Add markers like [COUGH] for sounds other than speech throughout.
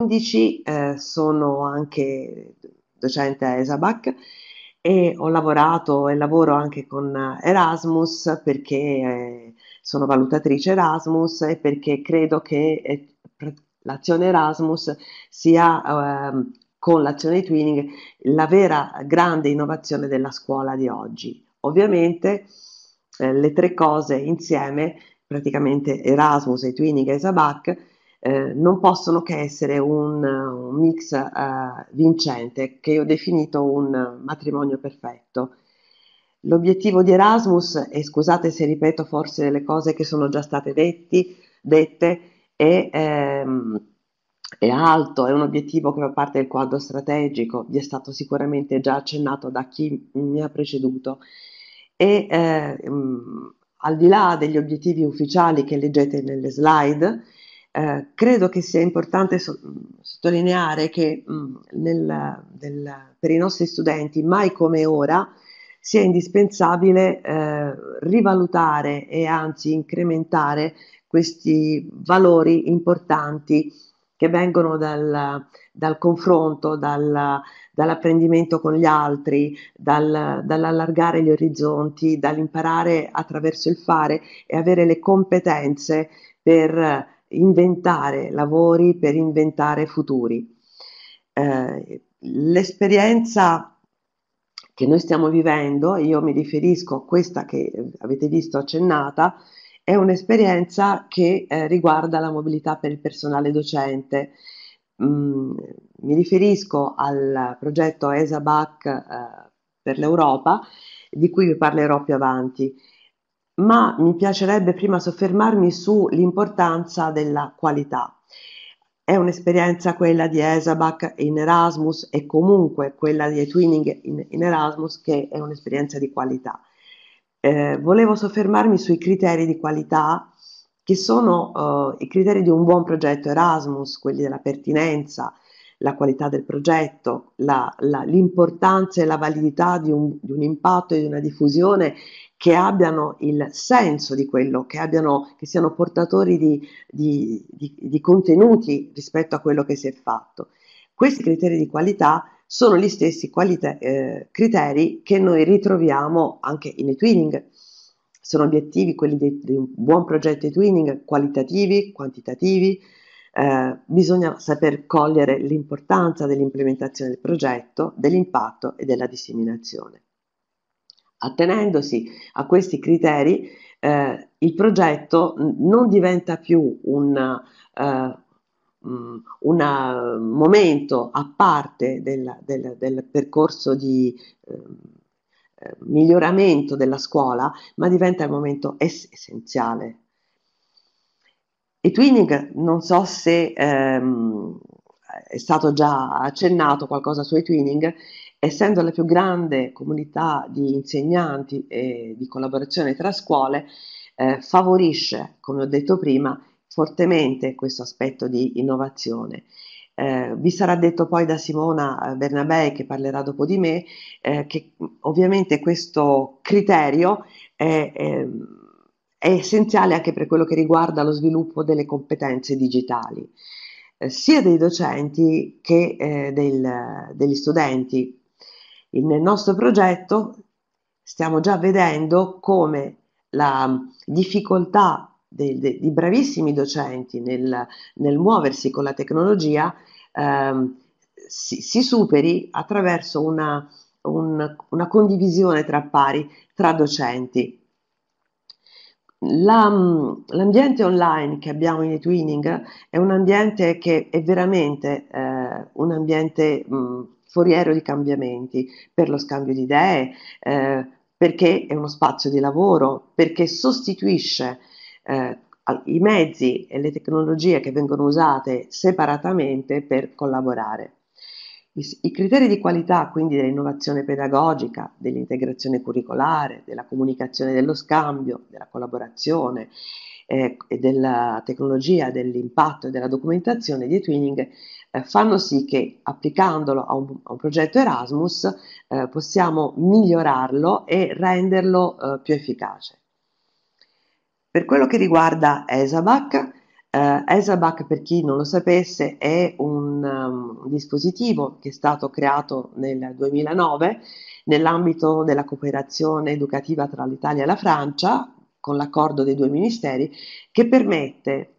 Undici, eh, sono anche docente a ESABAC e ho lavorato e lavoro anche con Erasmus perché eh, sono valutatrice Erasmus e perché credo che eh, l'azione Erasmus sia eh, con l'azione twinning la vera grande innovazione della scuola di oggi. Ovviamente eh, le tre cose insieme, praticamente Erasmus e twinning e ESABAC, eh, non possono che essere un, un mix eh, vincente che io ho definito un matrimonio perfetto. L'obiettivo di Erasmus, e scusate se ripeto forse le cose che sono già state detti, dette, è, ehm, è alto, è un obiettivo che fa parte del quadro strategico, vi è stato sicuramente già accennato da chi mi ha preceduto. E ehm, al di là degli obiettivi ufficiali che leggete nelle slide, eh, credo che sia importante so- sottolineare che mh, mm, nel, nel, per i nostri studenti, mai come ora, sia indispensabile eh, rivalutare e anzi incrementare questi valori importanti che vengono dal, dal confronto, dal, dall'apprendimento con gli altri, dal, dall'allargare gli orizzonti, dall'imparare attraverso il fare e avere le competenze per inventare lavori, per inventare futuri. Eh, l'esperienza che noi stiamo vivendo, io mi riferisco a questa che avete visto accennata, è un'esperienza che eh, riguarda la mobilità per il personale docente. Mm, mi riferisco al progetto ESABAC eh, per l'Europa, di cui vi parlerò più avanti ma mi piacerebbe prima soffermarmi sull'importanza della qualità. È un'esperienza quella di Esabac in Erasmus e comunque quella di Etwinning in, in Erasmus che è un'esperienza di qualità. Eh, volevo soffermarmi sui criteri di qualità che sono eh, i criteri di un buon progetto Erasmus, quelli della pertinenza, la qualità del progetto, la, la, l'importanza e la validità di un, di un impatto e di una diffusione che abbiano il senso di quello, che, abbiano, che siano portatori di, di, di, di, contenuti rispetto a quello che si è fatto. Questi criteri di qualità sono gli stessi qualite, eh, criteri che noi ritroviamo anche in e-twinning. Sono obiettivi quelli di, un buon progetto e-twinning, qualitativi, quantitativi. Eh, bisogna saper cogliere l'importanza dell'implementazione del progetto, dell'impatto e della disseminazione. Attenendosi a questi criteri, eh, il progetto non diventa più un, eh, mm, un eh, momento a parte del, del, del percorso di eh, eh miglioramento della scuola, ma diventa il momento ess- essenziale. E Twinning, non so se ehm, è stato già accennato qualcosa sui Twinning, essendo la più grande comunità di insegnanti e di collaborazione tra scuole, eh, favorisce, come ho detto prima, fortemente questo aspetto di innovazione. Eh, vi sarà detto poi da Simona eh, Bernabei, che parlerà dopo di me, eh, che ovviamente questo criterio è, è, ehm, è, essenziale anche per quello che riguarda lo sviluppo delle competenze digitali, eh, sia dei docenti che eh, del, degli studenti, nel nostro progetto stiamo già vedendo come la difficoltà di, bravissimi docenti nel, nel, muoversi con la tecnologia ehm, si, si, superi attraverso una, un, una, condivisione tra pari, tra docenti. La, l'ambiente online che abbiamo in eTwinning è un ambiente che è veramente eh, un ambiente mh, foriero di cambiamenti, per lo scambio di idee, eh, perché è uno spazio di lavoro, perché sostituisce eh, i mezzi e le tecnologie che vengono usate separatamente per collaborare. I, I criteri di qualità, quindi dell'innovazione pedagogica, dell'integrazione curricolare, della comunicazione dello scambio, della collaborazione, eh, della tecnologia, dell'impatto e della documentazione di Twinning eh, fanno sì che applicandolo a un, a un progetto Erasmus eh, possiamo migliorarlo e renderlo eh, più efficace. Per quello che riguarda ESABAC, eh, ESABAC per chi non lo sapesse è un um, dispositivo che è stato creato nel 2009 nell'ambito della cooperazione educativa tra l'Italia e la Francia con l'accordo dei due ministeri che permette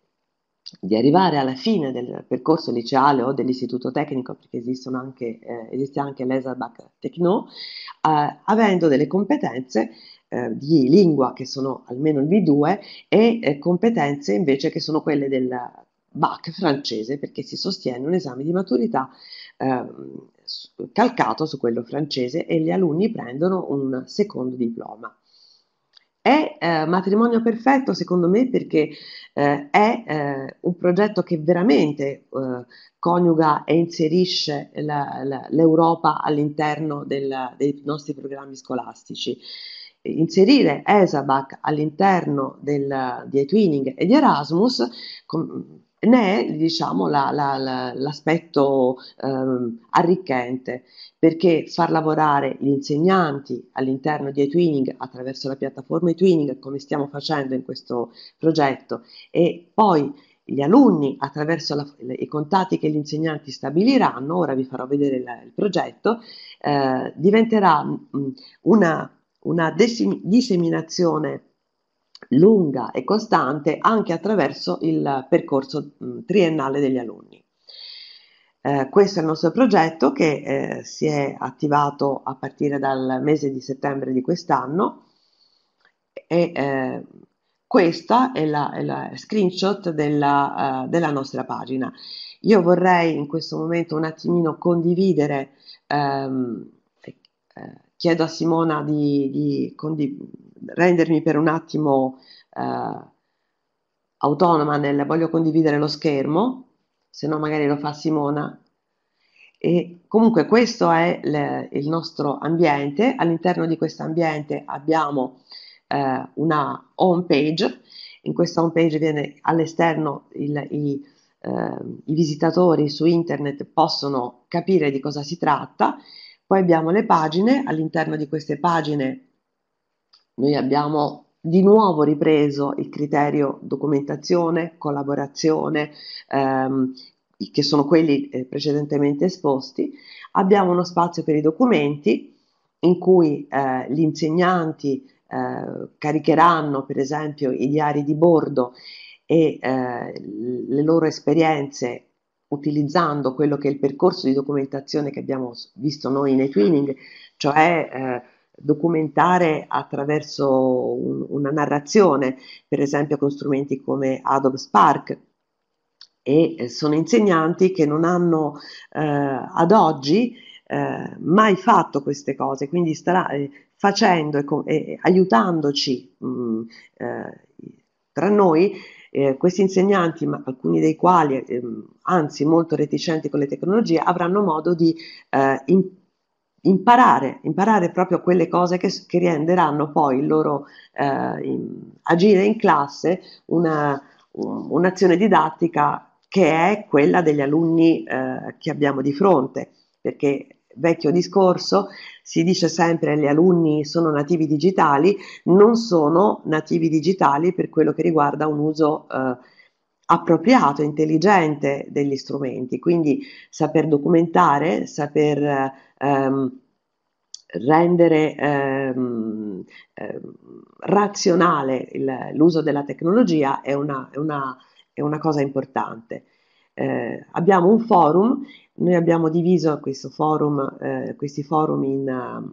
di arrivare alla fine del percorso liceale o dell'istituto tecnico, perché anche, eh, esiste anche l'ESABAC Tecno, eh, avendo delle competenze eh, di lingua che sono almeno il B2 e eh, competenze invece che sono quelle del BAC francese, perché si sostiene un esame di maturità ehm, calcato su quello francese e gli alunni prendono un secondo diploma. È eh, matrimonio perfetto secondo me perché eh, è eh, un progetto che veramente eh, coniuga e inserisce la, la, l'Europa all'interno del, dei nostri programmi scolastici. Inserire ESABAC all'interno del, di e-twinning e di Erasmus com- ne è diciamo, la, la, la, l'aspetto ehm, arricchente, perché far lavorare gli insegnanti all'interno di eTwinning attraverso la piattaforma eTwinning, come stiamo facendo in questo progetto, e poi gli alunni attraverso la, i contatti che gli insegnanti stabiliranno, ora vi farò vedere la, il progetto, eh, diventerà mh, mm, una, una disseminazione lunga e costante anche attraverso il percorso mh, triennale degli alunni. Eh, questo è il nostro progetto che eh, si è attivato a partire dal mese di settembre di quest'anno e eh, questa è la, è la screenshot della, uh, della, nostra pagina. Io vorrei in questo momento un attimino condividere, ehm, eh, chiedo a Simona di, di, condi rendermi per un attimo eh, autonoma nel voglio condividere lo schermo, se no magari lo fa Simona. E comunque questo è le, il nostro ambiente, all'interno di questo ambiente abbiamo eh, una home page, in questa home page viene all'esterno il, i, eh, i visitatori su internet possono capire di cosa si tratta, poi abbiamo le pagine, all'interno di queste pagine noi abbiamo di nuovo ripreso il criterio documentazione, collaborazione, ehm, che sono quelli eh, precedentemente esposti. Abbiamo uno spazio per i documenti in cui eh, gli insegnanti eh, caricheranno per esempio i diari di bordo e eh, le loro esperienze utilizzando quello che è il percorso di documentazione che abbiamo visto noi nei twinning, cioè eh, documentare attraverso un, una narrazione, per esempio con strumenti come Adobe Spark, e eh, sono insegnanti che non hanno eh, ad oggi eh, mai fatto queste cose, quindi starà eh, facendo e, e aiutandoci mh, mm, eh, tra noi. questi insegnanti, ma alcuni dei quali, ehm, anzi molto reticenti con le tecnologie, avranno modo di in, imparare, imparare proprio quelle cose che, che renderanno poi il loro eh, in, agire in classe una, un'azione didattica che è quella degli alunni eh, che abbiamo di fronte, perché vecchio discorso si dice sempre che gli alunni sono nativi digitali, non sono nativi digitali per quello che riguarda un uso eh, appropriato, intelligente degli strumenti, quindi saper documentare, saper ehm, rendere ehm, ehm, razionale il, l'uso della tecnologia è una, è una, è una cosa importante. Eh, abbiamo un forum, noi abbiamo diviso forum, eh, questi forum in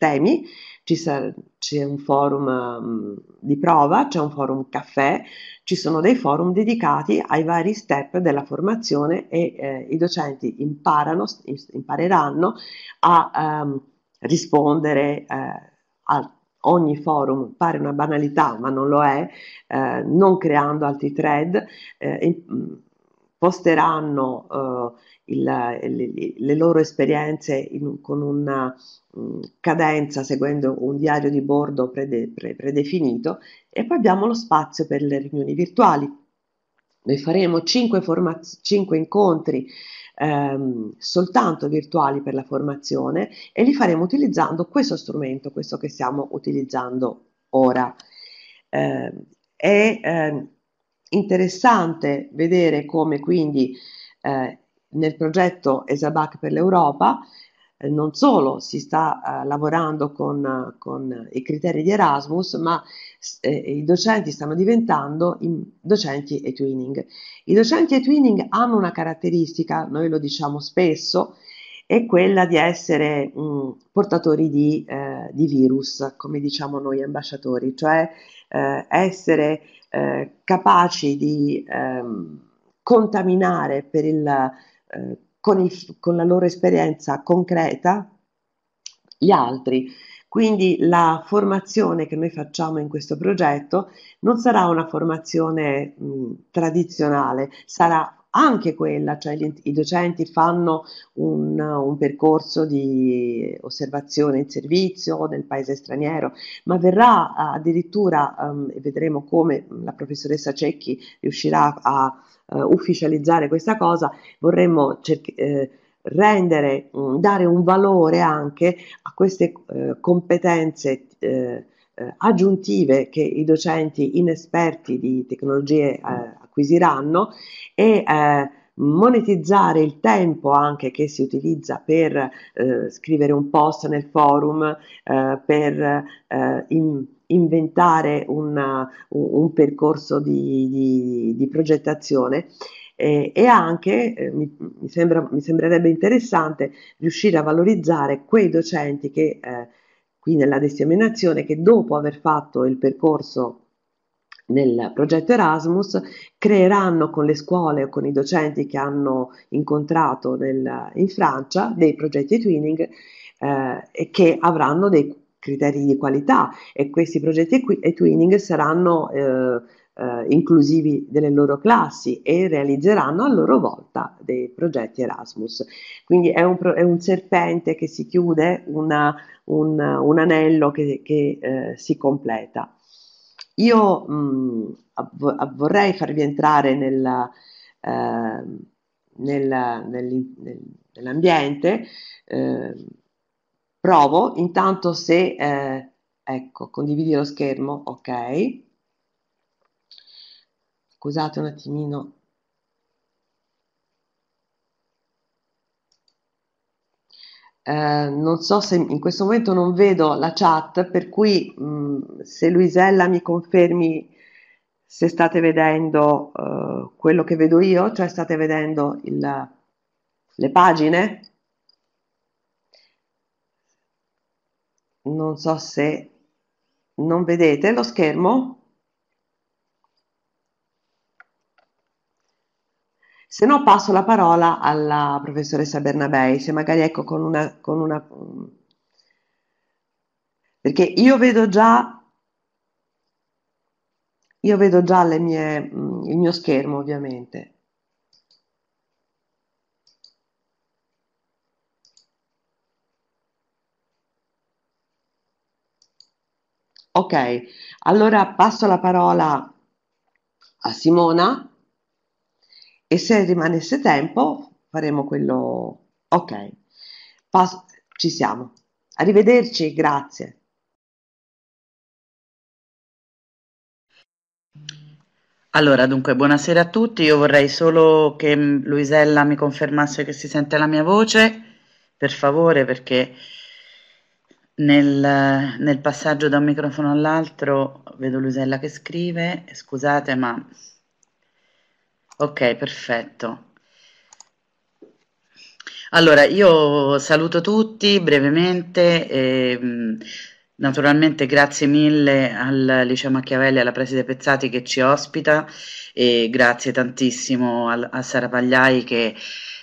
premi, c'è un forum mm, di prova, c'è un forum caffè, ci sono dei forum dedicati ai vari step della formazione e eh, i docenti imparano, impareranno a ehm, rispondere eh, a ogni forum, pare una banalità ma non lo è, eh, non creando altri thread, eh, mm, posteranno eh, il, le, le, loro esperienze in, con una mh, mm, cadenza seguendo un diario di bordo prede, pre, predefinito e poi abbiamo lo spazio per le riunioni virtuali. Noi faremo 5, formaz- incontri ehm, soltanto virtuali per la formazione e li faremo utilizzando questo strumento, questo che stiamo utilizzando ora. Eh, è eh, interessante vedere come quindi eh, nel progetto ESABAC per l'Europa eh, non solo si sta eh, lavorando con, eh, con, i criteri di Erasmus, ma eh, i docenti stanno diventando docenti e twinning. I docenti e twinning hanno una caratteristica, noi lo diciamo spesso, è quella di essere mh, mm, portatori di, eh, di, virus, come diciamo noi ambasciatori, cioè essere capaci di ehm, contaminare per il eh, con, il, con, la loro esperienza concreta gli altri. Quindi la formazione che noi facciamo in questo progetto non sarà una formazione mh, tradizionale, sarà anche quella, cioè gli, i docenti fanno un, un, percorso di osservazione in servizio nel paese straniero, ma verrà addirittura, um, e vedremo come la professoressa Cecchi riuscirà a uh, ufficializzare questa cosa, vorremmo cerc- eh, rendere, mm, dare un valore anche a queste eh, competenze. Eh, eh, aggiuntive che i docenti inesperti di tecnologie eh, acquisiranno e eh, monetizzare il tempo anche che si utilizza per eh, scrivere un post nel forum, eh, per eh, in, inventare una, un, percorso di, di, di progettazione e anche mi, sembra, mi, sembrerebbe interessante riuscire a valorizzare quei docenti che eh, qui nella disseminazione, che dopo aver fatto il percorso nel progetto Erasmus, creeranno con le scuole o con i docenti che hanno incontrato nel, in Francia dei progetti twinning eh, che avranno dei criteri di qualità e questi progetti e twinning saranno eh, eh, inclusivi delle loro classi e realizzeranno a loro volta dei progetti Erasmus. Quindi è un, è un serpente che si chiude, una, un, un, anello che, che eh, si completa. Io mh, mm, vorrei farvi entrare nel, eh, nel, nel, nell'ambiente, eh, provo intanto se, eh, ecco, condividi lo schermo, ok. Scusate un attimino. Eh, non so se in questo momento non vedo la chat, per cui mh, mm, se Luisella mi confermi se state vedendo eh, quello che vedo io, cioè state vedendo il, le pagine. Non so se non vedete lo schermo. Se no passo la parola alla professoressa Bernabei, se magari ecco con una, con una... Mm, perché io vedo già, io vedo già mie, mm, il mio schermo ovviamente. Ok, allora passo la parola a Simona e se rimanesse tempo faremo quello... Ok, Pas- ci siamo. Arrivederci, grazie. Allora, dunque, buonasera a tutti. Io vorrei solo che mm, Luisella mi confermasse che si sente la mia voce, per favore, perché nel, nel passaggio da un microfono all'altro vedo Luisella che scrive. Scusate, ma Ok, perfetto. Allora, io saluto tutti brevemente. E, ehm, naturalmente grazie mille al Liceo Machiavelli e alla Preside Pezzati che ci ospita e grazie tantissimo al, a Sara Pagliai che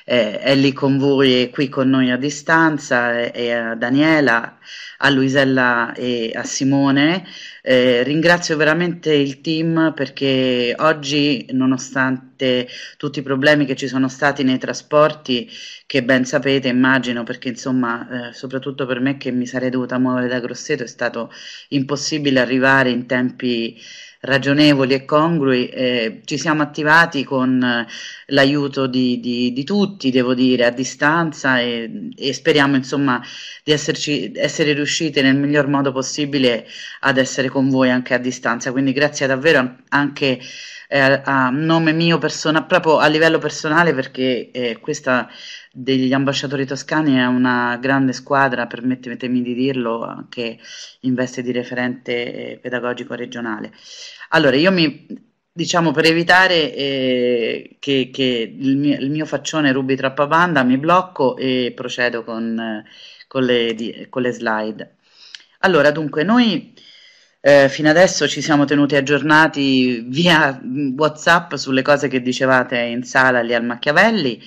eh, con voi è qui con noi a distanza, e, eh, e a Daniela, a Luisella e a Simone. Eh, ringrazio veramente il team perché oggi, nonostante tutti i problemi che ci sono stati nei trasporti, che ben sapete, immagino, perché insomma, eh, soprattutto per me che mi sarei dovuta muovere da Grosseto, è stato impossibile arrivare in tempi ragionevoli e congrui, eh, ci siamo attivati con eh, l'aiuto di, di, di, tutti, devo dire, a distanza e, e speriamo insomma di esserci, essere riusciti nel miglior modo possibile ad essere con voi anche a distanza. Quindi grazie davvero anche eh, a nome mio, persona, proprio a livello personale, perché eh, questa degli ambasciatori toscani è una grande squadra, permettetemi di dirlo, anche in veste di referente eh, pedagogico regionale. Allora, io mi, diciamo, per evitare eh, che, che il, mio, il, mio, faccione rubi trappabanda, mi blocco e procedo con, con, le, di, con le, slide. Allora, dunque, noi eh, fino adesso ci siamo tenuti aggiornati via WhatsApp sulle cose che dicevate in sala lì al Machiavelli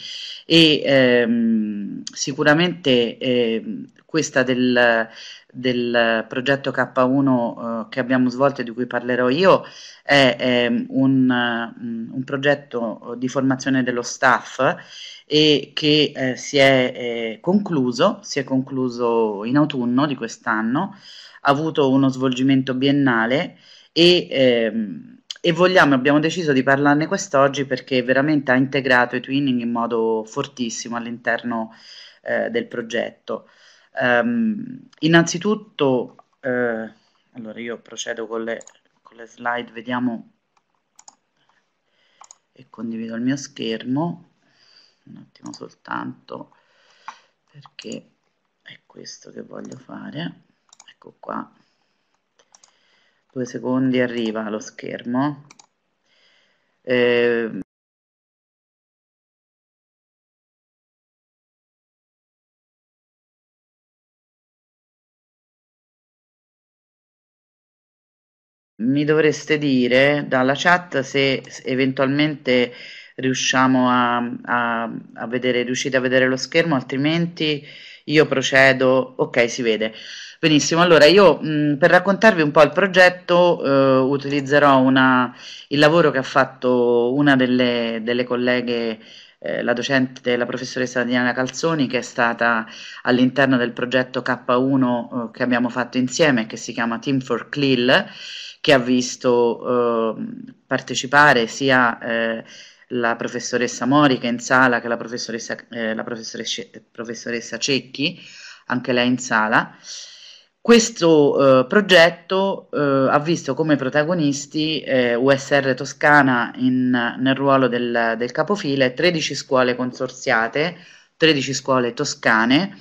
e ehm, sicuramente eh, questa del, del progetto K1 eh, che abbiamo svolto e di cui parlerò io è, è ehm, un, uh, un, progetto eh, di formazione dello staff e che eh, si, è, eh, concluso, si è concluso in autunno di quest'anno, ha avuto uno svolgimento biennale e, ehm, e vogliamo, abbiamo deciso di parlarne quest'oggi perché veramente ha integrato i twinning in modo fortissimo all'interno eh, del progetto. Um, innanzitutto, eh, allora io procedo con le, con le slide, vediamo e condivido il mio schermo, un attimo soltanto, perché è questo che voglio fare, ecco qua, due secondi arriva lo schermo. Eh, mi dovreste dire dalla chat se eventualmente riusciamo a, a, a vedere, riuscite a vedere lo schermo, altrimenti io procedo, ok si vede. Benissimo, allora io mh, per raccontarvi un po' il progetto eh, utilizzerò una, il lavoro che ha fatto una delle, delle colleghe eh, la docente, la professoressa Diana Calzoni, che è stata all'interno del progetto K1 eh, che abbiamo fatto insieme, che si chiama Team for CLIL, che ha visto eh, partecipare sia eh, la professoressa Morica in sala, che la professoressa, eh, la professoressa, professoressa Cecchi, anche lei in sala questo eh, progetto eh, ha visto come protagonisti eh, USR Toscana in, nel ruolo del, del, capofile 13 scuole consorziate, 13 scuole toscane.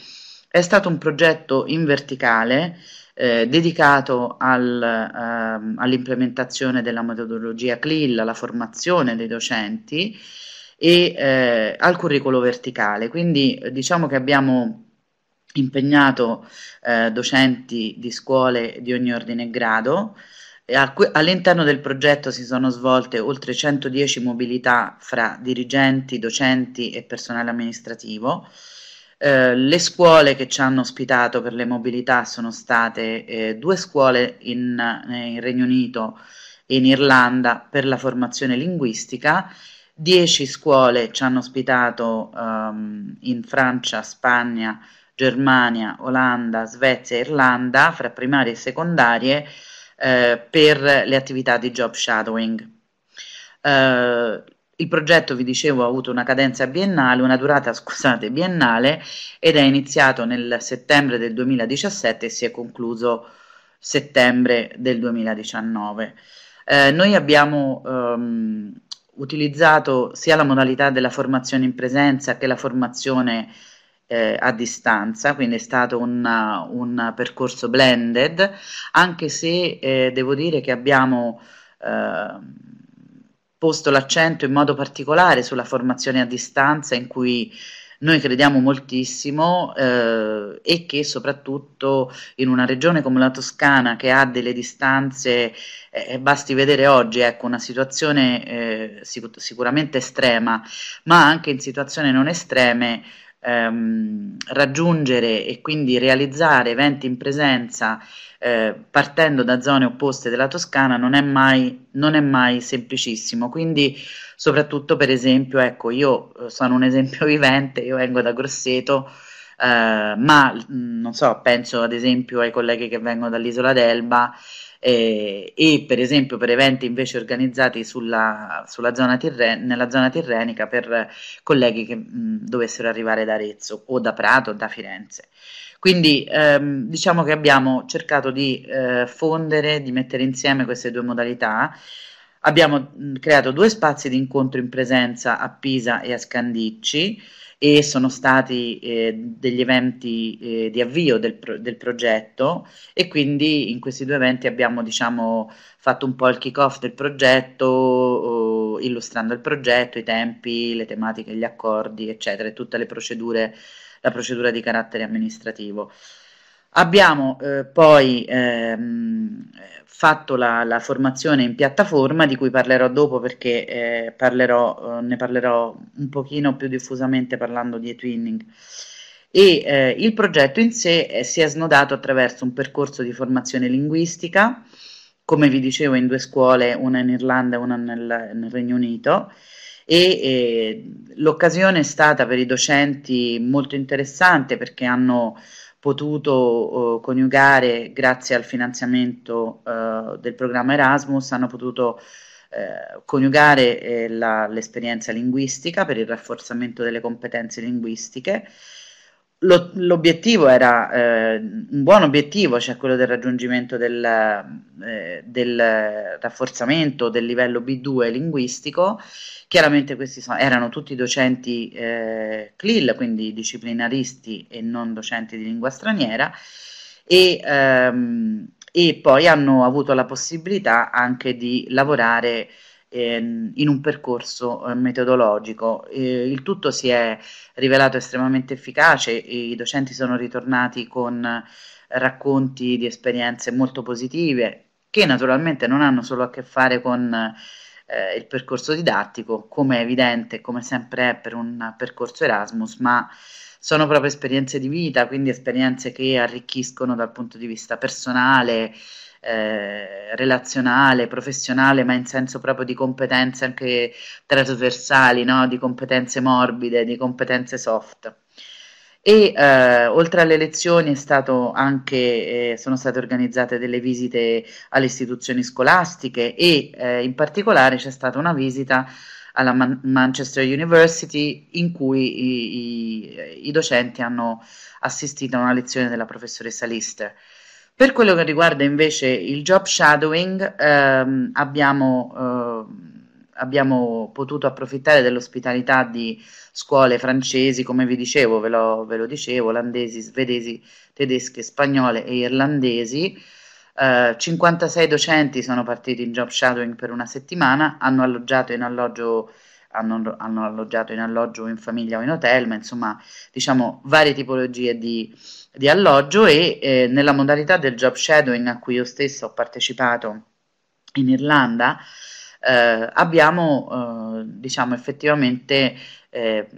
È stato un progetto in verticale eh, dedicato al, ehm, all'implementazione della metodologia CLIL, alla formazione dei docenti e eh, al curriculum verticale. Quindi eh, diciamo che abbiamo impegnato eh, docenti di scuole di ogni ordine e grado. all'interno del progetto si sono svolte oltre 110 mobilità fra dirigenti, docenti e personale amministrativo. Eh, le scuole che ci hanno ospitato per le mobilità sono state eh, due scuole in, eh, in Regno Unito e in Irlanda per la formazione linguistica 10 scuole ci hanno ospitato um, in Francia, Spagna, Germania, Olanda, Svezia e Irlanda, fra primarie e secondarie, eh, per le attività di job shadowing. Eh, il progetto, vi dicevo, ha avuto una cadenza biennale, una durata, [LAUGHS] scusate, biennale ed è iniziato nel settembre del 2017 e si è concluso settembre del 2019. Eh, noi abbiamo ehm, utilizzato sia la modalità della formazione in presenza che la formazione eh, a distanza, quindi è stato un, un percorso blended, anche se eh, devo dire che abbiamo eh, posto l'accento in modo particolare sulla formazione a distanza in cui noi crediamo moltissimo eh, e che soprattutto in una regione come la Toscana che ha delle distanze, eh, eh basti vedere oggi ecco, una situazione eh, sicur- sicuramente estrema, ma anche in situazioni non estreme ehm, raggiungere e quindi realizzare eventi in presenza eh, partendo da zone opposte della Toscana non è, mai, non è mai, semplicissimo. Quindi, soprattutto per esempio, ecco, io eh, sono un esempio [LAUGHS] vivente, io vengo da Grosseto. Eh, ma mm, non so, penso ad esempio ai colleghi che vengono dall'isola d'Elba, eh, e per esempio per eventi invece organizzati sulla, sulla zona tirren- nella zona tirrenica per colleghi che mh, mm, dovessero arrivare da Arezzo o da Prato o da Firenze. Quindi ehm, diciamo che abbiamo cercato di eh, fondere, di mettere insieme queste due modalità. Abbiamo mh, mm, creato due spazi di incontro in presenza a Pisa e a Scandicci, e sono stati eh, degli eventi eh, di avvio del, pro- del, progetto e quindi in questi due eventi abbiamo diciamo, fatto un po' il kick-off del progetto, eh, illustrando il progetto, i tempi, le tematiche, gli accordi, eccetera, e tutte le procedure, la procedura di carattere amministrativo. Abbiamo eh, poi ehm, fatto la, la, formazione in piattaforma di cui parlerò dopo perché eh, parlerò, eh, ne parlerò un pochino più diffusamente parlando di e-twinning e eh, il progetto in sé eh, si è snodato attraverso un percorso di formazione linguistica come vi dicevo in due scuole una in Irlanda e una nel, nel Regno Unito e eh, l'occasione è stata per i docenti molto interessante perché hanno potuto eh, coniugare grazie al finanziamento eh, del programma Erasmus, hanno potuto eh, coniugare eh, l'esperienza linguistica per il rafforzamento delle competenze linguistiche lo, l'obiettivo era eh, un buon obiettivo, cioè quello del raggiungimento del, eh, del rafforzamento del livello B2 linguistico. Chiaramente questi sono, erano tutti docenti eh, CLIL, quindi disciplinaristi e non docenti di lingua straniera, e, ehm, e poi hanno avuto la possibilità anche di lavorare ehm, in un percorso eh, metodologico. Eh, il tutto si è rivelato estremamente efficace, i docenti sono ritornati con racconti di esperienze molto positive che naturalmente non hanno solo a che fare con eh, il percorso didattico, come è evidente, come sempre è per un percorso Erasmus, ma sono proprio esperienze di vita, quindi esperienze che arricchiscono dal punto di vista personale, eh, relazionale, professionale, ma in senso proprio di competenze anche trasversali, no? di competenze morbide, di competenze soft. E eh, oltre alle lezioni anche, eh, sono state organizzate delle visite alle istituzioni scolastiche e eh, in particolare c'è stata una visita alla Man- Manchester University in cui i, i, i docenti hanno assistito a una lezione della professoressa Lister. Per quello che riguarda invece il job shadowing, ehm, abbiamo, eh, abbiamo, potuto approfittare dell'ospitalità di scuole francesi, come vi dicevo, ve lo, ve lo dicevo, olandesi, svedesi, tedesche, spagnole e irlandesi. Eh, 56 docenti sono partiti in job shadowing per una settimana, hanno alloggiato in alloggio hanno, hanno alloggiato in alloggio in famiglia o in hotel, ma insomma diciamo varie tipologie di, di alloggio e eh, nella modalità del job shadowing a cui io stessa ho partecipato in Irlanda eh, abbiamo eh, diciamo effettivamente eh,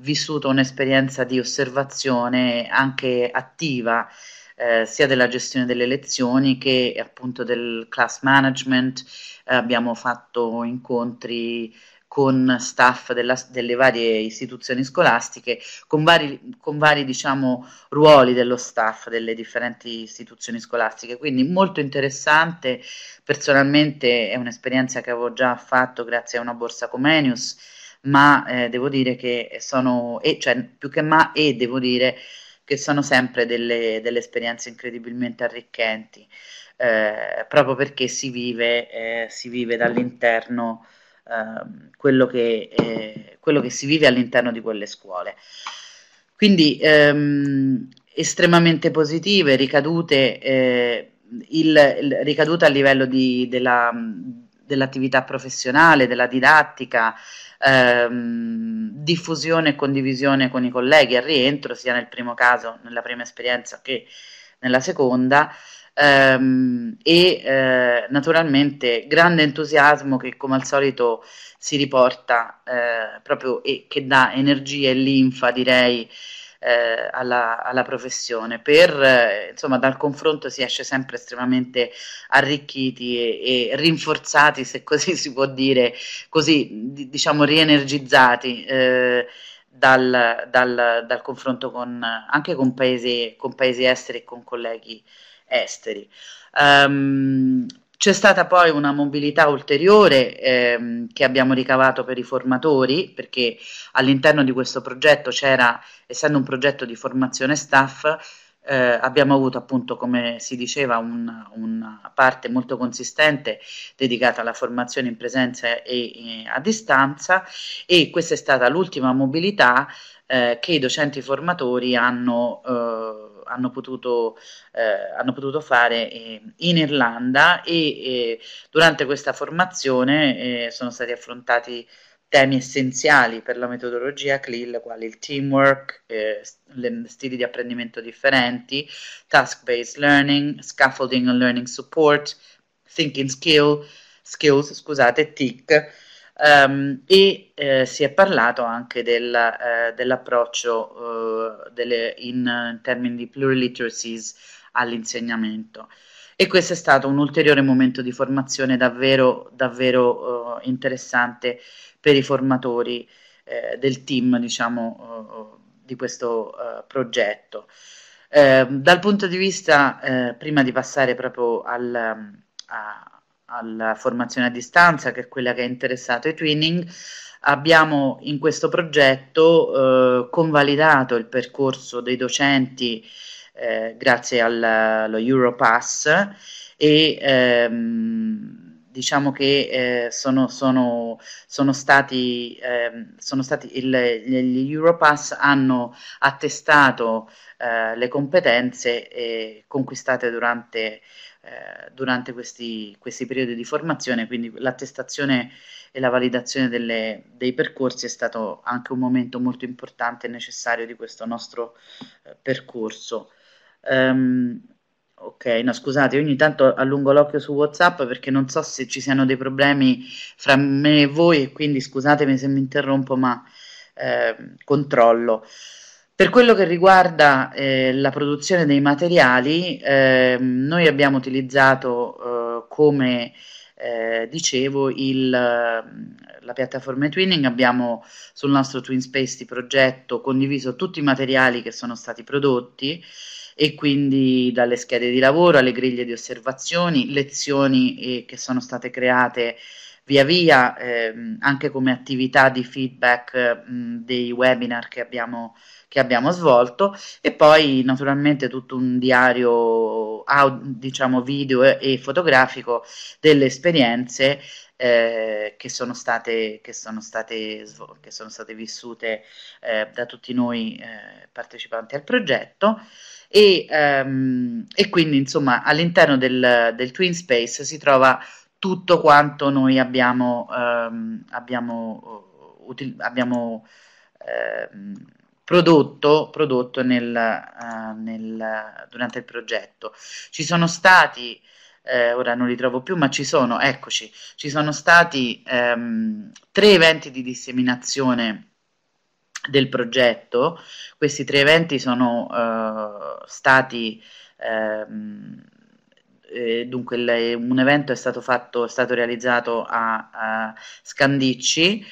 vissuto un'esperienza di osservazione anche attiva eh, sia della gestione delle lezioni che appunto del class management, eh, abbiamo fatto incontri con staff della, delle varie istituzioni scolastiche, con vari, con vari diciamo, ruoli dello staff delle differenti istituzioni scolastiche. Quindi molto interessante, personalmente è un'esperienza che avevo già fatto grazie a una borsa Comenius, ma eh, devo dire che sono, e, cioè, più che ma, e devo dire che sono sempre delle, delle esperienze incredibilmente arricchenti, eh, proprio perché si vive, eh, si vive dall'interno Ehm, quello, che, eh, quello, che, si vive all'interno di quelle scuole. Quindi ehm, estremamente positive, ricadute, eh, il, il, ricadute a livello di, della, dell'attività professionale, della didattica, ehm, diffusione e condivisione con i colleghi al rientro, sia nel primo caso, nella prima esperienza, che nella seconda ehm, e eh, naturalmente grande entusiasmo che come al solito si riporta eh, proprio e che dà energia e linfa direi eh, alla, alla, professione. Per, eh, insomma, dal confronto si esce sempre estremamente arricchiti e, e rinforzati, se così si può dire, così di, diciamo rienergizzati. Eh, dal, dal, dal confronto con, anche con paesi, con paesi esteri e con colleghi esteri. Um, c'è stata poi una mobilità ulteriore ehm, che abbiamo ricavato per i formatori, perché all'interno di questo progetto c'era, essendo un progetto di formazione staff, eh, abbiamo avuto appunto, come si diceva, un, una parte molto consistente dedicata alla formazione in presenza e, e eh, a distanza e questa è stata l'ultima mobilità eh, che i docenti formatori hanno, eh, hanno, potuto, eh, hanno potuto, fare in Irlanda e durante questa formazione eh, sono stati affrontati temi essenziali per la metodologia CLIL, quali il teamwork, eh, stili di apprendimento differenti, task-based learning, scaffolding and learning support, thinking skill, skills, scusate, TIC, Um, e eh, si è parlato anche del, eh, dell'approccio eh, delle, in, termini di pluriliteracies all'insegnamento. E questo è stato un ulteriore momento di formazione davvero, davvero eh, interessante per i formatori eh, del team diciamo, eh, di questo progetto. Ehm, dal punto di vista, prima di passare proprio al, a, alla formazione a distanza, che è quella che ha interessato i twinning, abbiamo in questo progetto eh, convalidato il percorso dei docenti eh, grazie al, allo Europass e ehm, diciamo che eh, sono, sono, sono, stati, eh, sono stati il, gli Europass hanno attestato eh, le competenze conquistate durante, eh, durante questi, questi, periodi di formazione, quindi l'attestazione e la validazione delle, dei percorsi è stato anche un momento molto importante e necessario di questo nostro eh, percorso. Um, Ok, no, scusate, ogni tanto allungo l'occhio su WhatsApp perché non so se ci siano dei problemi fra me e voi e quindi scusatemi se mi interrompo, ma eh, controllo. Per quello che riguarda eh, la produzione dei materiali, eh, noi abbiamo utilizzato eh, come eh, dicevo il, la piattaforma Twinning, abbiamo sul nostro Twin Space di progetto condiviso tutti i materiali che sono stati prodotti e quindi dalle schede di lavoro alle griglie di osservazioni, lezioni eh, che sono state create via via, ehm, anche come attività di feedback mh, dei webinar che abbiamo, che abbiamo, svolto e poi naturalmente tutto un diario diciamo video e, e fotografico delle esperienze eh, che, sono state, che, sono state, che, sono state, vissute eh, da tutti noi eh, partecipanti al progetto. E, ehm, e quindi, insomma, all'interno del, del, Twin Space si trova tutto quanto noi abbiamo, ehm, abbiamo, eh, util- abbiamo ehm, prodotto, prodotto nel, uh, nel, durante il progetto. Ci sono stati eh, ora non li trovo più, ma ci sono, eccoci, ci sono stati ehm, tre eventi di disseminazione del progetto, questi tre eventi sono eh, stati ehm, eh, dunque il, un evento è stato, fatto, è stato realizzato a, a Scandicci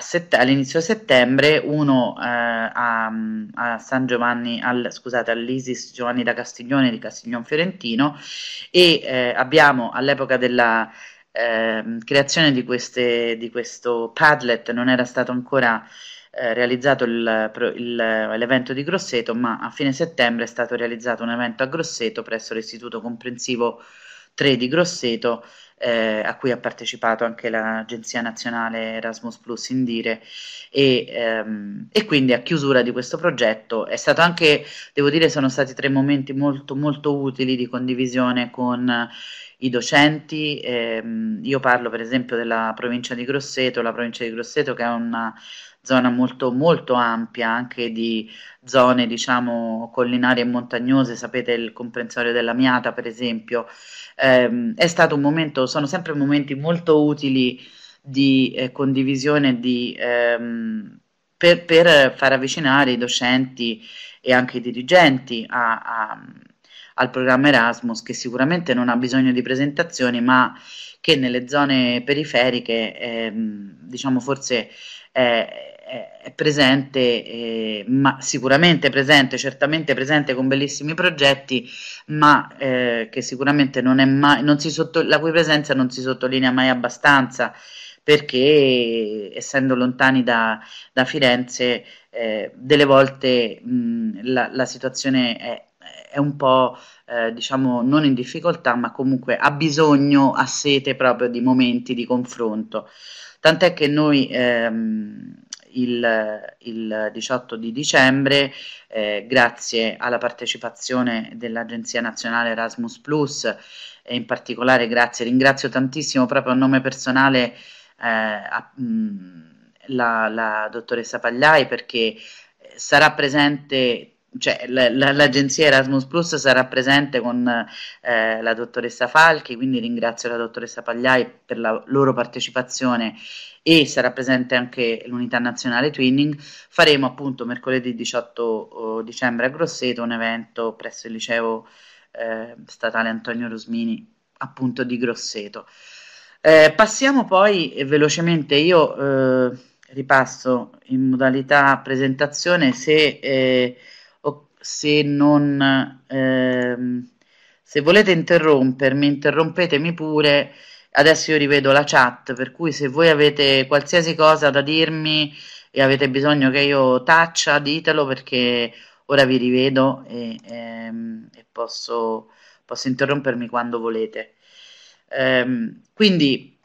set- all'inizio settembre, uno eh, a, a, San Giovanni, al, scusate, all'Isis Giovanni da Castiglione di Castiglione Fiorentino e eh, abbiamo all'epoca della ehm, creazione di, queste, di questo Padlet non era stato ancora eh, realizzato il, il, l'evento di Grosseto, ma a fine settembre è stato realizzato un evento a Grosseto presso l'Istituto Comprensivo 3 di Grosseto, eh, a cui ha partecipato anche l'Agenzia Nazionale Erasmus Plus Indire e, ehm, e, quindi a chiusura di questo progetto è stato anche, devo dire, sono stati tre momenti molto molto utili di condivisione con i docenti, ehm, io parlo per esempio della provincia di Grosseto, la provincia di Grosseto che è una zona molto, molto ampia, anche di zone diciamo collinari e montagnose, sapete il comprensorio della Miata per esempio, ehm, è stato un momento, sono sempre momenti molto utili di eh, condivisione di, ehm, per, per, far avvicinare i docenti e anche i dirigenti a, a, al programma Erasmus che sicuramente non ha bisogno di presentazioni ma che nelle zone periferiche ehm, diciamo forse eh, è presente, eh, ma sicuramente presente, certamente presente con bellissimi progetti, ma eh, che sicuramente non è mai, non sotto, la cui presenza non si sottolinea mai abbastanza perché essendo lontani da, da Firenze eh, delle volte mh, la, la, situazione è, è un po' Eh, diciamo non in difficoltà, ma comunque ha bisogno, ha sete proprio di momenti di confronto. Tant'è che noi ehm, il, il 18 di dicembre, eh, grazie alla partecipazione dell'Agenzia Nazionale Erasmus Plus e in particolare grazie, ringrazio tantissimo proprio a nome personale eh, a, mh, la, la dottoressa Pagliai perché eh, sarà presente cioè, l'agenzia Erasmus Plus sarà presente con eh, la dottoressa Falchi, quindi ringrazio la dottoressa Pagliai per la loro partecipazione e sarà presente anche l'unità nazionale Twinning. Faremo appunto mercoledì 18 dicembre a Grosseto un evento presso il liceo eh, statale Antonio Rosmini appunto di Grosseto. Eh, passiamo poi eh, velocemente, io eh, ripasso in modalità presentazione se eh, se non... Ehm, se volete interrompermi, interrompetemi pure. Adesso io rivedo la chat, per cui se voi avete qualsiasi cosa da dirmi e avete bisogno che io taccia, ditelo perché ora vi rivedo e, ehm, e posso, posso, interrompermi quando volete. Ehm, quindi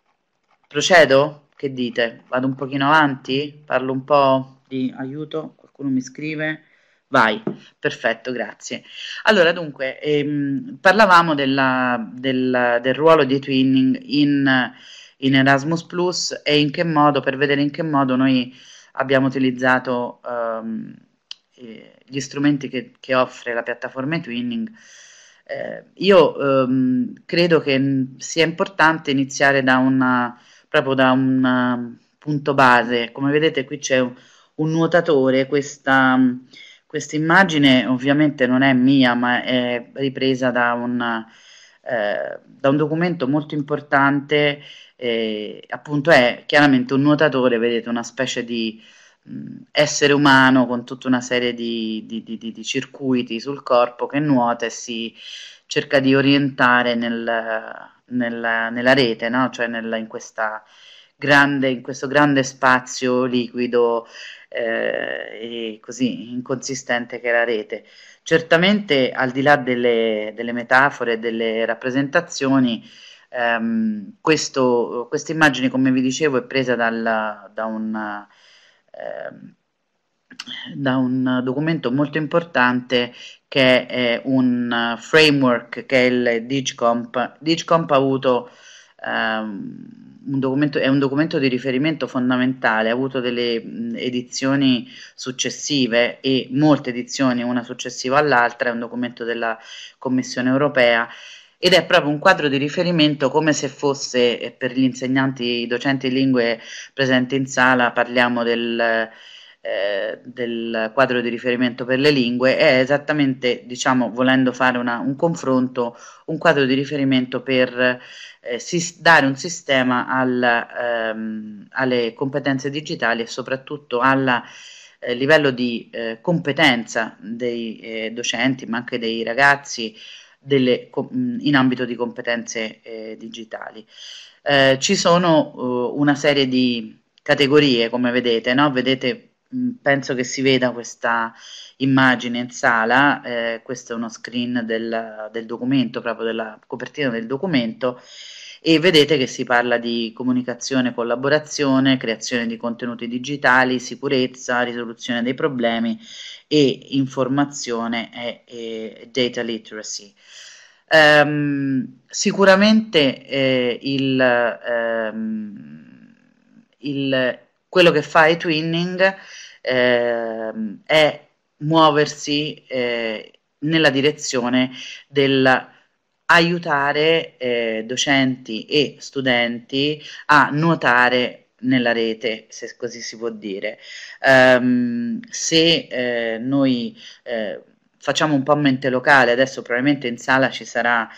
procedo? Che dite? Vado un pochino avanti? Parlo un po' di aiuto? Qualcuno mi scrive? Vai, perfetto, grazie. Allora, dunque, ehm, parlavamo della, della, del ruolo di twinning in, in Erasmus Plus e in che modo, per vedere in che modo noi abbiamo utilizzato ehm, eh, gli strumenti che, che, offre la piattaforma Twinning. Eh, io ehm, credo che sia importante iniziare da una, proprio da un um, punto base. Come vedete qui c'è un, un nuotatore, questa questa immagine ovviamente non è mia, ma è ripresa da un, eh, da un documento molto importante, eh, appunto è chiaramente un nuotatore, vedete una specie di mh, mm, essere umano con tutta una serie di, di, di, di circuiti sul corpo che nuota e si cerca di orientare nel, nella, nella, rete, no? cioè nella, in, grande, in, questo grande spazio liquido eh, e così inconsistente che la rete. Certamente al di là delle, delle metafore, delle rappresentazioni, ehm, questa immagine, come vi dicevo, è presa dal, da un... Ehm, da un documento molto importante che è un framework che è il DigComp. DigComp ha avuto ehm, un documento, è un documento di riferimento fondamentale, ha avuto delle mh, edizioni successive e molte edizioni, una successiva all'altra, è un documento della Commissione europea ed è proprio un quadro di riferimento come se fosse eh, per gli insegnanti, i docenti di lingue presenti in sala, parliamo del eh, del quadro di riferimento per le lingue è esattamente, diciamo, volendo fare una, un confronto, un quadro di riferimento per eh, sis- dare un sistema al, ehm, alle competenze digitali e soprattutto al eh, livello di eh, competenza dei eh, docenti, ma anche dei ragazzi delle, in ambito di competenze eh, digitali. Eh, ci sono una serie di categorie, come vedete, no? vedete Mm, penso che si veda questa immagine in sala, eh, questo è uno screen del, del documento, proprio della copertina del documento, e vedete che si parla di comunicazione, collaborazione, creazione di contenuti digitali, sicurezza, risoluzione dei problemi e informazione e, e data literacy. Um, sicuramente eh, il, um, il, quello che fa i twinning eh, è muoversi eh, nella direzione del aiutare eh, docenti e studenti a nuotare nella rete, se così si può dire. Um, se eh, noi eh, facciamo un po' mente locale, adesso probabilmente in sala ci sarà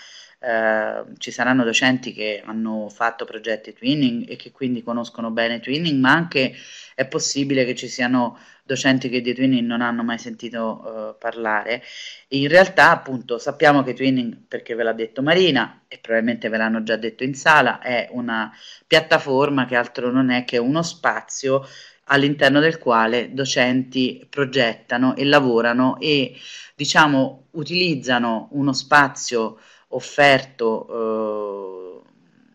Ehm, ci saranno docenti che hanno fatto progetti twinning e che quindi conoscono bene twinning, ma anche è possibile che ci siano docenti che di twinning non hanno mai sentito eh, parlare. In realtà, appunto, sappiamo che twinning, perché ve l'ha detto Marina e probabilmente ve l'hanno già detto in sala, è una piattaforma che altro non è che uno spazio all'interno del quale docenti progettano e lavorano e diciamo utilizzano uno spazio offerto eh,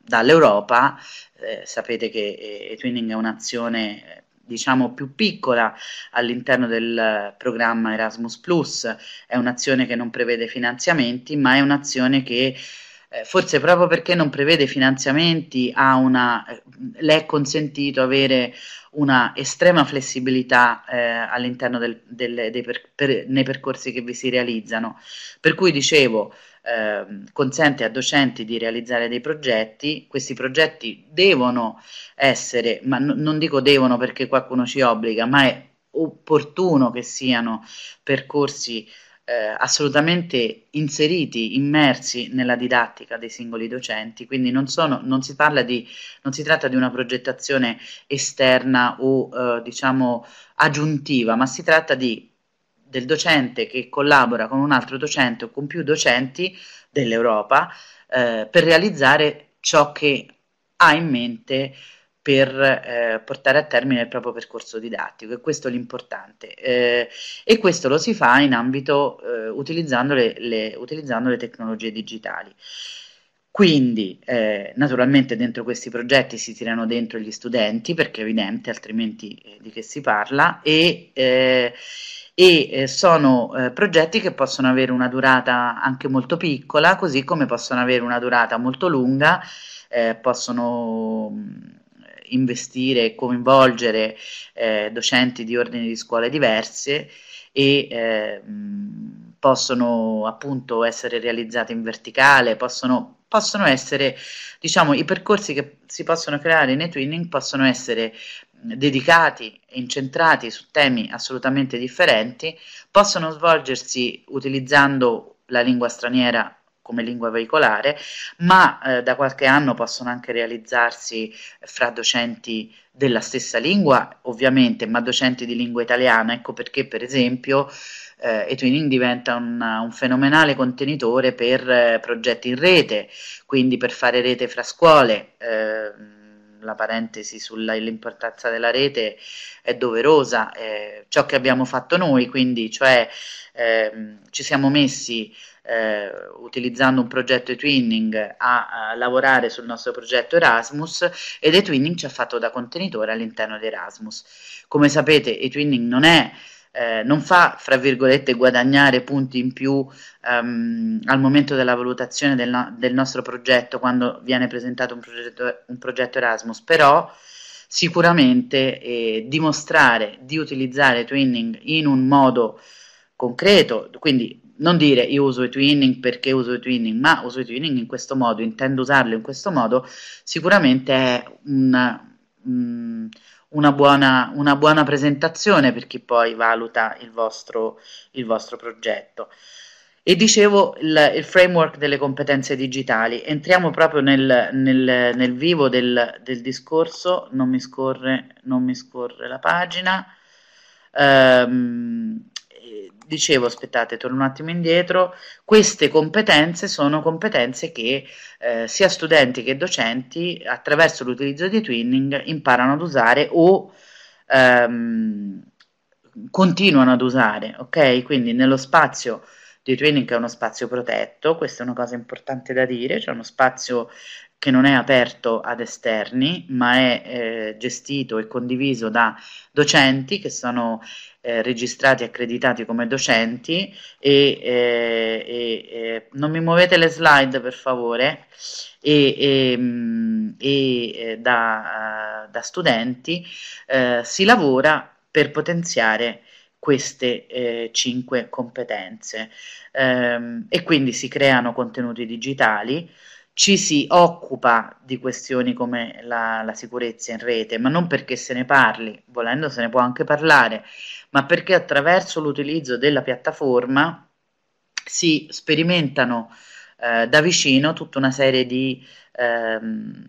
dall'Europa, eh, sapete che e-twinning eh, è un'azione diciamo più piccola all'interno del programma Erasmus Plus, è un'azione che non prevede finanziamenti, ma è un'azione che eh, forse proprio perché non prevede finanziamenti una, eh, le è consentito avere una estrema flessibilità eh, all'interno del, del, per, per, nei percorsi che vi si realizzano. Per cui dicevo, Ehm, consente a docenti di realizzare dei progetti, questi progetti devono essere, ma n- non dico devono perché qualcuno ci obbliga, ma è opportuno che siano percorsi eh, assolutamente inseriti, immersi nella didattica dei singoli docenti, quindi non, sono, non, si, di, non si, tratta di una progettazione esterna o eh, diciamo aggiuntiva, ma si tratta di del docente che collabora con un altro docente o con più docenti dell'Europa eh, per realizzare ciò che ha in mente per eh, portare a termine il proprio percorso didattico e questo è l'importante eh, e questo lo si fa in ambito eh, utilizzando le, le, utilizzando le tecnologie digitali. Quindi eh, naturalmente dentro questi progetti si tirano dentro gli studenti perché è evidente altrimenti eh, di che si parla e, eh, e eh, sono eh, progetti che possono avere una durata anche molto piccola, così come possono avere una durata molto lunga, eh, possono mm, investire e coinvolgere eh, docenti di ordini di scuole diverse e eh, mm, possono appunto essere realizzati in verticale, possono, possono essere, diciamo, i percorsi che si possono creare nei twinning possono essere dedicati e incentrati su temi assolutamente differenti, possono svolgersi utilizzando la lingua straniera come lingua veicolare, ma eh, da qualche anno possono anche realizzarsi fra docenti della stessa lingua, ovviamente, ma docenti di lingua italiana, ecco perché per esempio eh, eTwinning diventa un, un, fenomenale contenitore per eh, progetti in rete, quindi per fare rete fra scuole. Eh, la parentesi sull'importanza della rete è doverosa, eh, ciò che abbiamo fatto noi, quindi cioè eh, ci siamo messi eh, utilizzando un progetto e-twinning a, a, lavorare sul nostro progetto Erasmus ed e-twinning ci ha fatto da contenitore all'interno di Erasmus. Come sapete e-twinning non è eh, non fa, fra virgolette, guadagnare punti in più ehm, al momento della valutazione del, no- del, nostro progetto quando viene presentato un progetto, un progetto Erasmus, però sicuramente eh, dimostrare di utilizzare Twinning in un modo concreto, quindi non dire io uso i twinning perché uso i twinning, ma uso i twinning in questo modo, intendo usarlo in questo modo, sicuramente è un, un una buona, una buona presentazione per chi poi valuta il vostro, il vostro progetto. E dicevo il, il, framework delle competenze digitali. Entriamo proprio nel, nel, nel vivo del, del, discorso, non mi scorre, non mi scorre la pagina. Um, dicevo, aspettate, torno un attimo indietro, queste competenze sono competenze che eh, sia studenti che docenti attraverso l'utilizzo di twinning imparano ad usare o ehm, continuano ad usare, ok? Quindi nello spazio di twinning che è uno spazio protetto, questa è una cosa importante da dire, c'è cioè uno spazio che non è aperto ad esterni, ma è eh, gestito e condiviso da docenti che sono eh, registrati e accreditati come docenti e, eh, e eh, non mi muovete le slide per favore e, e mm, eh, da, da, studenti eh, si lavora per potenziare queste eh, cinque competenze ehm, e quindi si creano contenuti digitali ci si occupa di questioni come la, la, sicurezza in rete, ma non perché se ne parli, volendo se ne può anche parlare, ma perché attraverso l'utilizzo della piattaforma si sperimentano eh, da vicino tutta una serie di, ehm,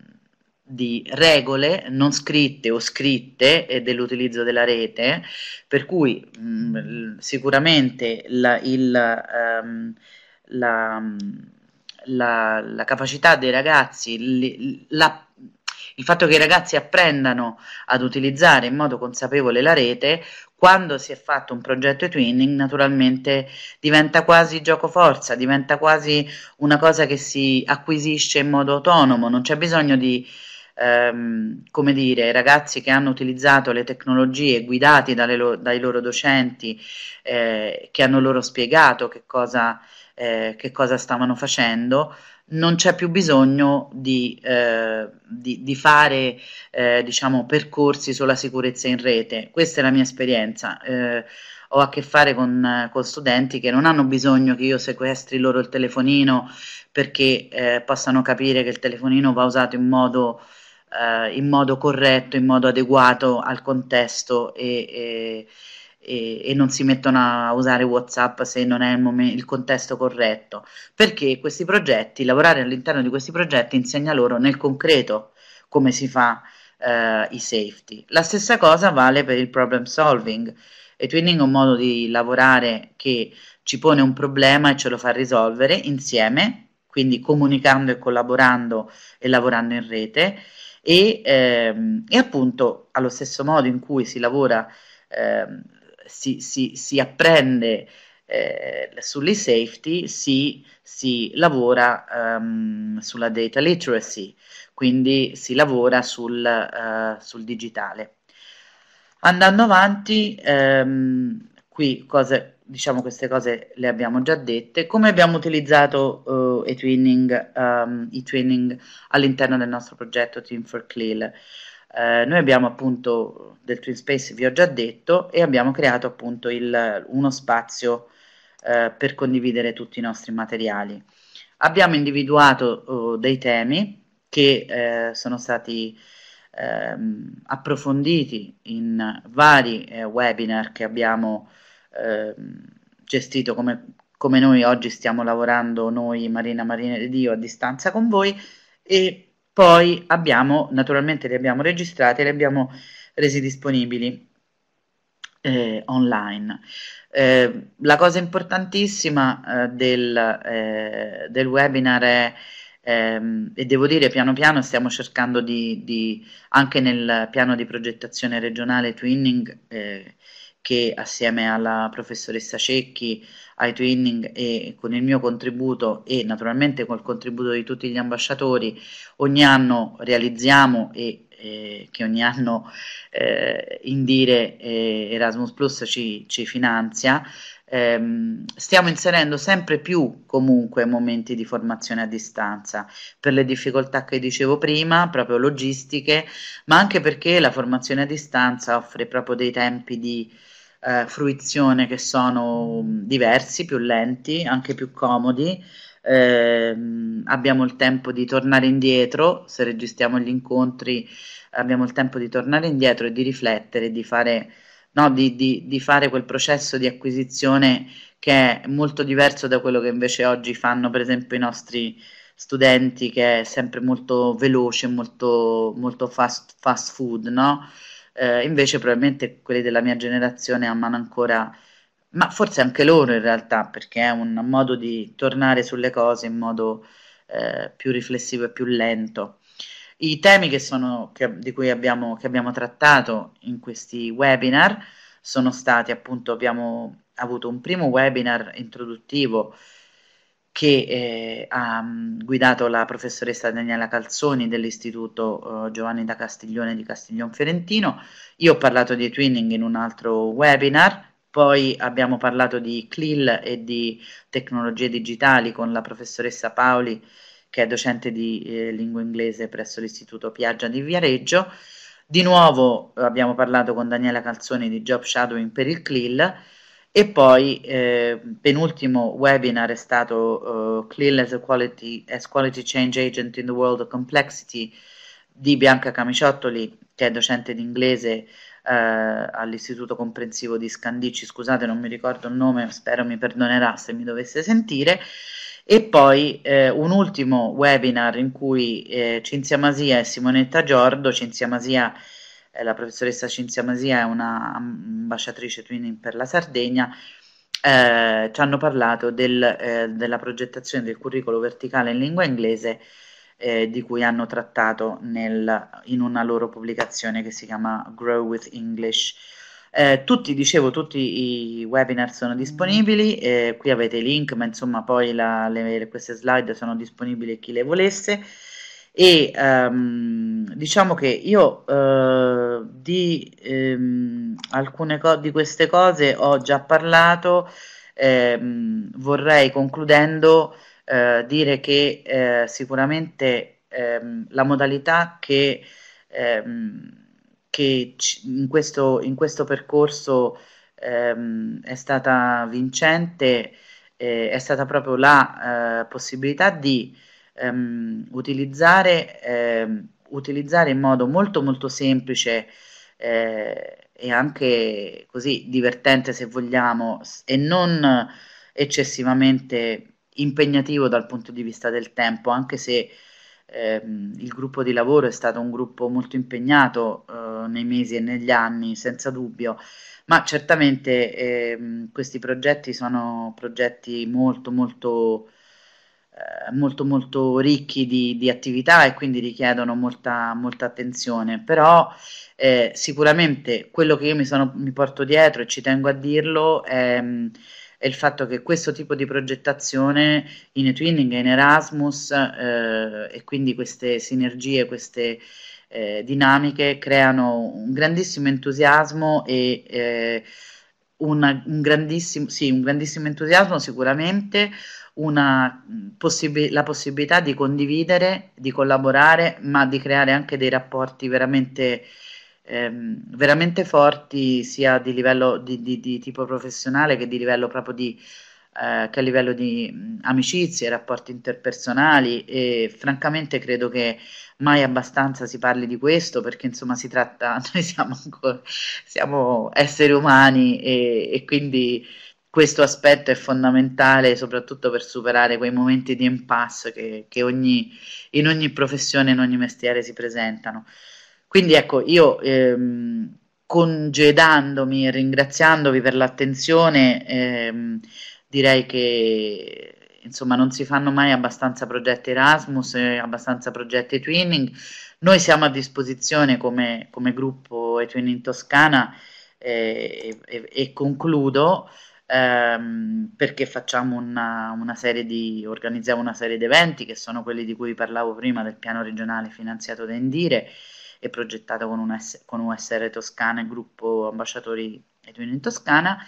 di regole non scritte o scritte eh, dell'utilizzo della rete, per cui mh, mm, sicuramente la, il, ehm, la mm, la, la capacità dei ragazzi, la, il fatto che i ragazzi apprendano ad utilizzare in modo consapevole la rete, quando si è fatto un progetto e twinning, naturalmente diventa quasi gioco forza, diventa quasi una cosa che si acquisisce in modo autonomo, non c'è bisogno di ehm, come dire, ragazzi che hanno utilizzato le tecnologie guidati lo- dai loro docenti, eh, che hanno loro spiegato che cosa eh, che cosa stavano facendo, non c'è più bisogno di, eh, di, di fare eh, diciamo, percorsi sulla sicurezza in rete. Questa è la mia esperienza. Eh, ho a che fare con, con, studenti che non hanno bisogno che io sequestri loro il telefonino perché eh, possano capire che il telefonino va usato in modo, eh, in modo corretto, in modo adeguato al contesto e, e e, e, non si mettono a usare WhatsApp se non è il, momen- il, contesto corretto, perché questi progetti, lavorare all'interno di questi progetti insegna loro nel concreto come si fa eh, i safety. La stessa cosa vale per il problem solving, e twinning è un modo di lavorare che ci pone un problema e ce lo fa risolvere insieme, quindi comunicando e collaborando e lavorando in rete. E, ehm, e appunto allo stesso modo in cui si lavora ehm, si, si, si apprende eh, sulle safety, si, si lavora um, sulla data literacy, quindi si lavora sul, uh, sul digitale. Andando avanti, um, qui cose, diciamo queste cose le abbiamo già dette, come abbiamo utilizzato uh, eh, e-twinning, um, ehm, all'interno del nostro progetto Team for Cleal. Eh, noi abbiamo appunto del Twin Space, vi ho già detto, e abbiamo creato appunto il, uno spazio eh, per condividere tutti i nostri materiali. Abbiamo individuato eh, dei temi che eh, sono stati ehm, approfonditi in vari eh, webinar che abbiamo ehm, gestito come, come noi oggi stiamo lavorando noi Marina Marina di Dio a distanza con voi e poi abbiamo, naturalmente le abbiamo registrate e le abbiamo resi disponibili eh, online. Eh, la cosa importantissima eh, del, eh, del, webinar è, ehm, e devo dire piano piano stiamo cercando di, di anche nel piano di progettazione regionale Twinning, eh, che assieme alla professoressa Cecchi, ai Twinning e con il mio contributo e naturalmente col contributo di tutti gli ambasciatori ogni anno realizziamo e eh, che ogni anno eh, dire eh, Erasmus Plus ci, ci finanzia. Ehm, stiamo inserendo sempre più comunque momenti di formazione a distanza per le difficoltà che dicevo prima, proprio logistiche, ma anche perché la formazione a distanza offre proprio dei tempi di eh, fruizione che sono mm, diversi, più lenti, anche più comodi. Eh, abbiamo il tempo di tornare indietro, se registriamo gli incontri abbiamo il tempo di tornare indietro e di riflettere, di fare, no, di, di, di fare quel processo di acquisizione che è molto diverso da quello che invece oggi fanno per esempio i nostri studenti che è sempre molto veloce, molto, molto fast, fast food, no? eh, invece probabilmente quelli della mia generazione amano ancora, ma forse anche loro in realtà, perché è un modo di tornare sulle cose in modo eh, più riflessivo e più lento. I temi che sono, che, di cui abbiamo, che abbiamo trattato in questi webinar sono stati appunto, abbiamo avuto un primo webinar introduttivo che eh, ha mm, guidato la professoressa Daniela Calzoni dell'Istituto eh, Giovanni da Castiglione di Castiglione Fiorentino. Io ho parlato di twinning in un altro webinar, poi abbiamo parlato di CLIL e di tecnologie digitali con la professoressa Paoli, che è docente di eh, lingua inglese presso l'Istituto Piaggia di Viareggio. Di nuovo eh, abbiamo parlato con Daniela Calzoni di Job Shadowing per il CLIL e poi, eh, penultimo webinar è stato uh, eh, Clean as, quality, as Quality Change Agent in the World of Complexity di Bianca Camiciottoli, che è docente di inglese eh, all'Istituto Comprensivo di Scandicci. scusate non mi ricordo il nome, spero mi perdonerà se mi dovesse sentire, e poi eh, un ultimo webinar in cui eh, Cinzia Masia e Simonetta Giordo, Cinzia Masia eh, la professoressa Cinzia Masia è un'ambasciatrice Twinning per la Sardegna, eh, ci hanno parlato del, eh, della progettazione del curriculum verticale in lingua inglese eh, di cui hanno trattato nel, in una loro pubblicazione che si chiama Grow with English. Eh, tutti, dicevo, tutti i webinar sono mm. disponibili, eh, qui avete i link, ma insomma poi la, le, queste slide sono disponibili a chi le volesse e ehm, diciamo che io eh, di ehm, alcune co- di queste cose ho già parlato, ehm, vorrei concludendo eh, dire che eh, sicuramente ehm, la modalità che, ehm, che in, questo, in, questo, percorso ehm, è stata vincente eh, è stata proprio la eh, possibilità di ehm, utilizzare, ehm, utilizzare, in modo molto molto semplice eh, e anche così divertente se vogliamo e non eccessivamente impegnativo dal punto di vista del tempo, anche se ehm, il gruppo di lavoro è stato un gruppo molto impegnato eh, nei mesi e negli anni, senza dubbio, ma certamente ehm, questi progetti sono progetti molto molto eh, molto molto ricchi di, di, attività e quindi richiedono molta, molta attenzione, però eh, sicuramente quello che io mi, sono, mi, porto dietro e ci tengo a dirlo è, mm, è, il fatto che questo tipo di progettazione in twinning e in Erasmus eh, e quindi queste sinergie, queste eh, dinamiche creano un grandissimo entusiasmo e eh, una, un, grandissimo, sì, un grandissimo entusiasmo sicuramente una, possib- la possibilità di condividere, di collaborare, ma di creare anche dei rapporti veramente, ehm, veramente forti, sia di livello di, di, di, tipo professionale che di livello proprio di eh, che a livello di amicizie, rapporti interpersonali e francamente credo che mai abbastanza si parli di questo perché insomma si tratta, [LAUGHS] noi siamo, ancora, siamo esseri umani e, e quindi questo aspetto è fondamentale soprattutto per superare quei momenti di impasse che, che ogni, in ogni professione, in ogni mestiere si presentano. Quindi ecco, io ehm, congedandomi e ringraziandovi per l'attenzione, ehm, direi che insomma non si fanno mai abbastanza progetti Erasmus, abbastanza progetti Twinning. Noi siamo a disposizione come, come gruppo e Twinning Toscana eh, e, e, e concludo ehm, perché facciamo una, una, serie di, organizziamo una serie di eventi che sono quelli di cui parlavo prima del piano regionale finanziato da Indire e progettato con, un con USR Toscana e gruppo ambasciatori Edwin in Toscana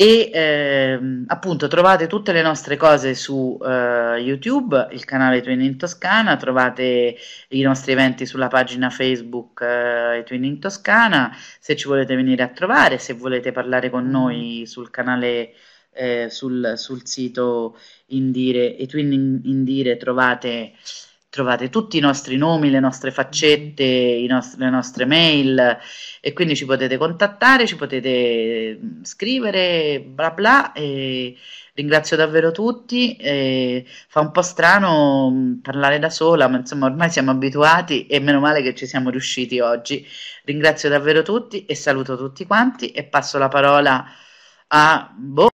e ehm, appunto trovate tutte le nostre cose su eh, YouTube, il canale Twin in Toscana, trovate i nostri eventi sulla pagina Facebook eh, Twin in Toscana, se ci volete venire a trovare, se volete parlare con mm. noi sul canale eh, sul, sul, sito Indire e Twin Indire trovate trovate tutti i nostri nomi, le nostre faccette, nostri, le nostre mail e quindi ci potete contattare, ci potete mm, scrivere, bla bla. E ringrazio davvero tutti. E fa un po' strano mm, parlare da sola, ma insomma ormai siamo abituati e meno male che ci siamo riusciti oggi. Ringrazio davvero tutti e saluto tutti quanti e passo la parola a Bo